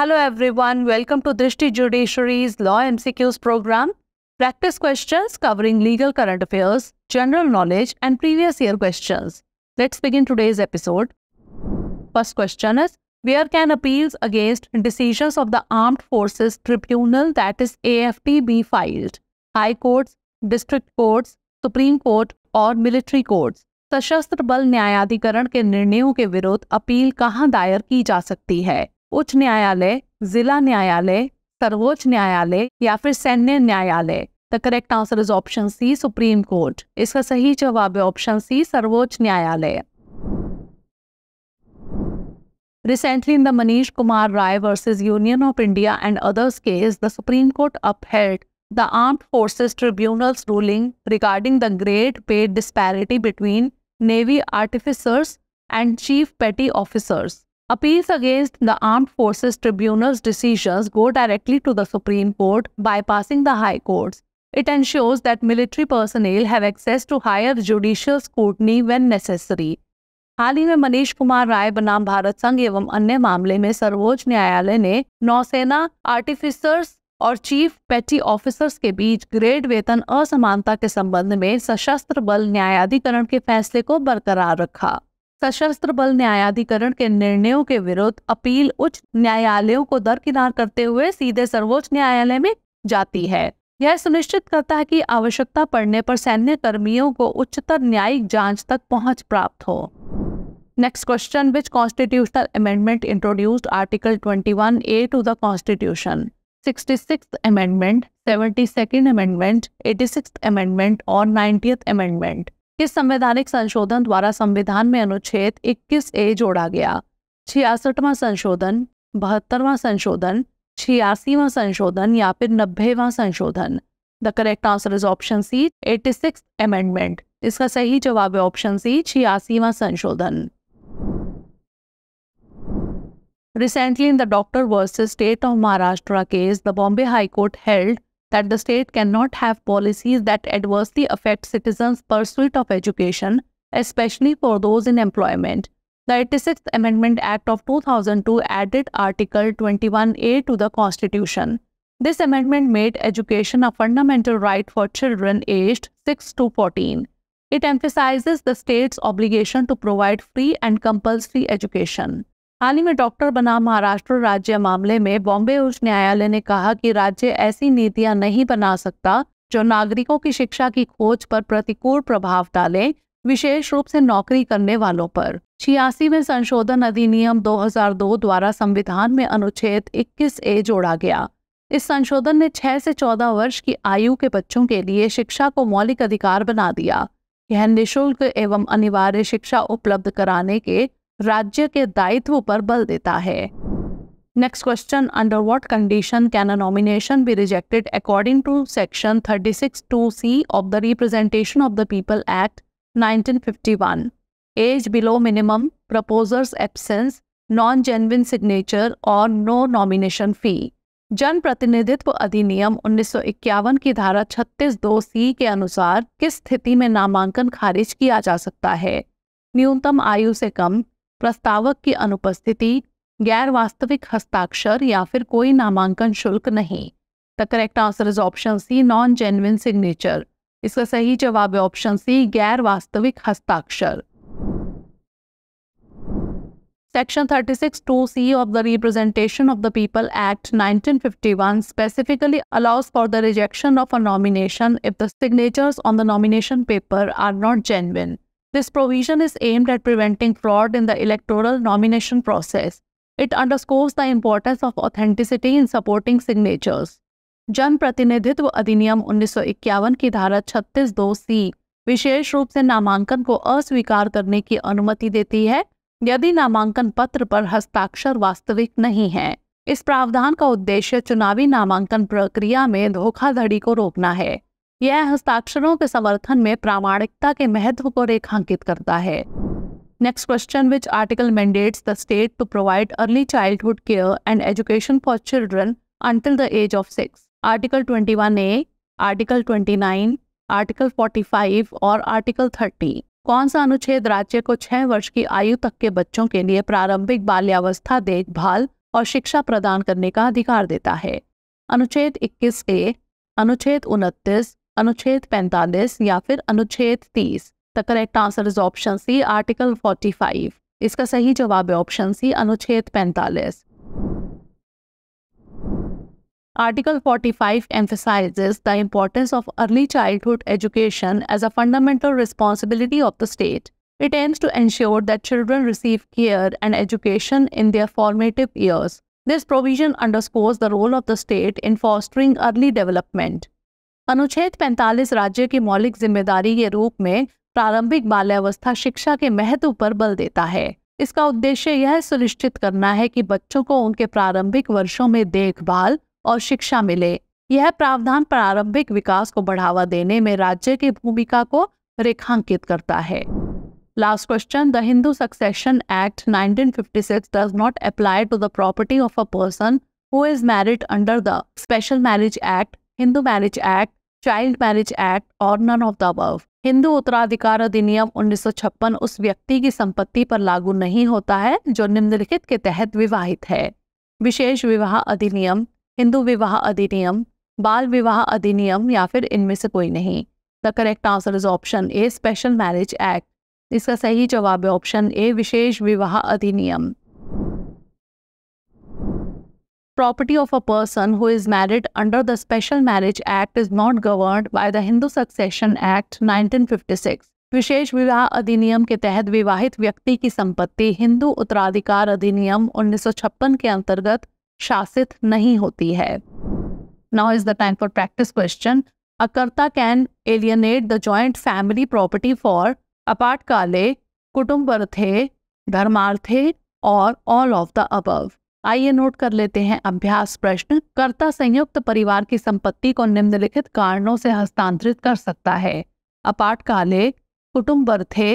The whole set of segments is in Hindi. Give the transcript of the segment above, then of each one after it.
Hello everyone welcome to Drishti judiciary's law MCQs programme practice questions covering legal current affairs general knowledge and previous year questions let's begin today's episode first question is where can appeals against decisions of the Armed Forces Tribunal that is A F T be filed High Court district court Supreme Court और मिलिट्री कोर्ट सशस्त्र बल न्यायाधिकरण के निर्णयों के विरुद्ध अपील कहाँ दायर की जा सकती है उच्च न्यायालय जिला न्यायालय सर्वोच्च न्यायालय या फिर सैन्य न्यायालय the correct answer is option C Supreme Court इसका सही जवाब है ऑप्शन सी सर्वोच्च न्यायालय recently in the Manish Kumar Rai versus Union of India and others case the Supreme Court upheld the Armed Forces Tribunal's ruling regarding the grade pay disparity between navy artificers and chief petty officers Appeals against the Armed Forces Tribunal's decisions go directly to the Supreme Court, bypassing the High Courts. It ensures that military personnel have access to higher judicial scrutiny when necessary. हाल ही में मनीष कुमार राय बनाम भारत संघ एवं अन्य मामले में सर्वोच्च न्यायालय ने नौसेना आर्टिफिसर्स और चीफ पेटी ऑफिसर्स के बीच ग्रेड वेतन असमानता के संबंध में सशस्त्र बल न्यायाधिकरण के फैसले को बरकरार रखा सशस्त्र बल न्यायाधिकरण के निर्णयों के विरुद्ध अपील उच्च न्यायालयों को दरकिनार करते हुए सीधे सर्वोच्च न्यायालय में जाती है यह सुनिश्चित करता है कि आवश्यकता पड़ने पर सैन्य कर्मियों को उच्चतर न्यायिक जांच तक पहुंच प्राप्त हो next question which constitutional amendment introduced article one A to the constitution 66th amendment 72nd amendment 86th amendment और 90th अमेंडमेंट इस संवैधानिक संशोधन द्वारा संविधान में अनुच्छेद 21 ए जोड़ा गया छियासठवां संशोधन बहत्तरवां संशोधन छियासीवां संशोधन या फिर नब्बेवां संशोधन the correct answer is option C eighty six amendment इसका सही जवाब है ऑप्शन सी छियासीवां संशोधन recently in the doctor versus state of Maharashtra case the Bombay high court held that the state cannot have policies that adversely affect citizens' pursuit of education, especially for those in employment. The 86th Amendment Act of 2002 added Article 21A to the Constitution. This amendment made education a fundamental right for children aged 6 to 14. It emphasizes the state's obligation to provide free and compulsory education. हाल ही में डॉक्टर बनाम महाराष्ट्र राज्य मामले में बॉम्बे उच्च न्यायालय ने कहा कि राज्य ऐसी नीतियां नहीं बना सकता जो नागरिकों की शिक्षा की खोज पर प्रतिकूल प्रभाव डाले विशेष रूप से नौकरी करने वालों पर छियासी में संशोधन अधिनियम 2002 द्वारा संविधान में अनुच्छेद 21 ए जोड़ा गया इस संशोधन ने 6 से 14 वर्ष की आयु के बच्चों के लिए शिक्षा को मौलिक अधिकार बना दिया यह निशुल्क एवं अनिवार्य शिक्षा उपलब्ध कराने के राज्य के दायित्व पर बल देता है next question under what condition can a nomination be rejected according to section thirty six two C of the representation of the people act 1951 age below minimum proposers absence non genuine signature और नो नॉमिनेशन फी जन प्रतिनिधित्व अधिनियम 1951 की धारा 36 दो सी के अनुसार किस स्थिति में नामांकन खारिज किया जा सकता है न्यूनतम आयु से कम प्रस्तावक की अनुपस्थिति गैर वास्तविक हस्ताक्षर या फिर कोई नामांकन शुल्क नहीं the correct answer is option C non genuine signature इसका सही जवाब है ऑप्शन सी गैर वास्तविक हस्ताक्षर section 36 six two C of the representation of the people act 1951 specifically allows for the rejection of a nomination if the signatures on the nomination paper are not genuine This provision is aimed at preventing fraud in the electoral nomination process. It underscores the importance of authenticity in supporting signatures. जन प्रतिनिधित्व अधिनियम 1951 की धारा 36 दो सी विशेष रूप से नामांकन को अस्वीकार करने की अनुमति देती है यदि नामांकन पत्र पर हस्ताक्षर वास्तविक नहीं है इस प्रावधान का उद्देश्य चुनावी नामांकन प्रक्रिया में धोखाधड़ी को रोकना है यह हस्ताक्षरों के समर्थन में प्रामाणिकता के महत्व को रेखांकित करता है next question which article mandates the state to provide early childhood care and education for children until the age of six article twenty one A article twenty nine article forty five और आर्टिकल थर्टी कौन सा अनुच्छेद राज्य को छह वर्ष की आयु तक के बच्चों के लिए प्रारंभिक बाल्यावस्था देखभाल और शिक्षा प्रदान करने का अधिकार देता है अनुच्छेद इक्कीस ए अनुच्छेद उनतीस अनुच्छेद 45 या फिर अनुच्छेद 30 the correct answer is option C article 45 इसका सही जवाब है ऑप्शन सी अनुच्छेद Article 45 emphasizes the importance of early childhood education as a fundamental responsibility of the state. It aims to ensure that children receive care and education in their formative years. This provision underscores the role of the state in fostering early development. अनुच्छेद 45 राज्य की मौलिक जिम्मेदारी के रूप में प्रारंभिक बाल्यावस्था शिक्षा के महत्व पर बल देता है इसका उद्देश्य यह सुनिश्चित करना है कि बच्चों को उनके प्रारंभिक वर्षों में देखभाल और शिक्षा मिले यह प्रावधान प्रारंभिक विकास को बढ़ावा देने में राज्य की भूमिका को रेखांकित करता है last question the Hindu succession act 1956 does not apply to the property of a person who is married under the special marriage act Hindu marriage act child marriage act और none of the above Hindu उत्तराधिकार अधिनियम 1956 उस व्यक्ति की संपत्ति पर लागू नहीं होता है जो निम्नलिखित के तहत विवाहित है विशेष विवाह अधिनियम हिंदू विवाह अधिनियम बाल विवाह अधिनियम या फिर इनमें से कोई नहीं the correct answer is option A special marriage act इसका सही जवाब है ऑप्शन ए विशेष विवाह अधिनियम property of a person who is married under the Special Marriage Act is not governed by the Hindu Succession Act 1956. विशेष विवाह अधिनियम के तहत विवाहित व्यक्ति की संपत्ति हिंदू उत्तराधिकार अधिनियम 1956 के अंतर्गत शासित नहीं होती है now is the time for practice question अकर्ता can alienate the joint family property for अपाटकाले कुटुम्बर्थे धर्मार्थे और ऑल ऑफ द अबव आइए नोट कर लेते हैं अभ्यास प्रश्न कर्ता संयुक्त परिवार की संपत्ति को निम्नलिखित कारणों से हस्तांतरित कर सकता है अपाटकाले कुटुम्ब अर्थे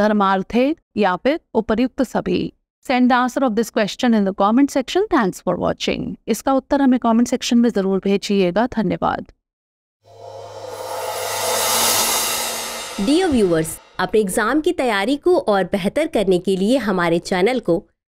धर्मार्थे या फिर उपयुक्त सभी send answer of this question in the comment section thanks for watching इसका उत्तर हमें कमेंट सेक्शन में जरूर भेजिएगा धन्यवाद डियर व्यूअर्स अपने एग्जाम की तैयारी को और बेहतर करने के लिए हमारे चैनल को